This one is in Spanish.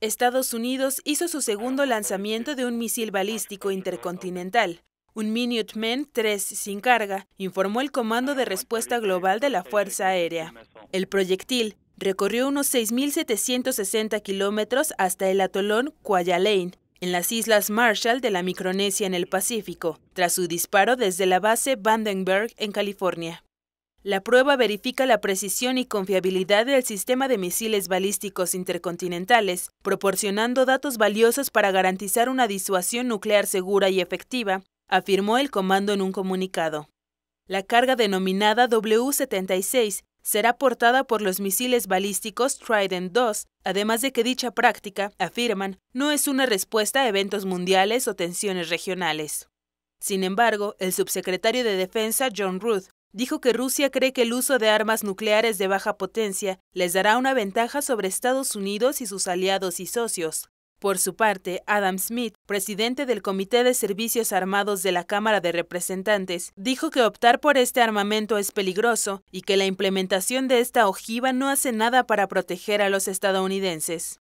Estados Unidos hizo su segundo lanzamiento de un misil balístico intercontinental, un Minuteman III sin carga, informó el Comando de Respuesta Global de la Fuerza Aérea. El proyectil recorrió unos 6.760 kilómetros hasta el atolón Kwajalein, en las Islas Marshall de la Micronesia en el Pacífico, tras su disparo desde la base Vandenberg en California. La prueba verifica la precisión y confiabilidad del sistema de misiles balísticos intercontinentales, proporcionando datos valiosos para garantizar una disuasión nuclear segura y efectiva, afirmó el comando en un comunicado. La carga denominada W-76 será portada por los misiles balísticos Trident II, además de que dicha práctica, afirman, no es una respuesta a eventos mundiales o tensiones regionales. Sin embargo, el subsecretario de Defensa John Ruth dijo que Rusia cree que el uso de armas nucleares de baja potencia les dará una ventaja sobre Estados Unidos y sus aliados y socios. Por su parte, Adam Smith, presidente del Comité de Servicios Armados de la Cámara de Representantes, dijo que optar por este armamento es peligroso y que la implementación de esta ojiva no hace nada para proteger a los estadounidenses.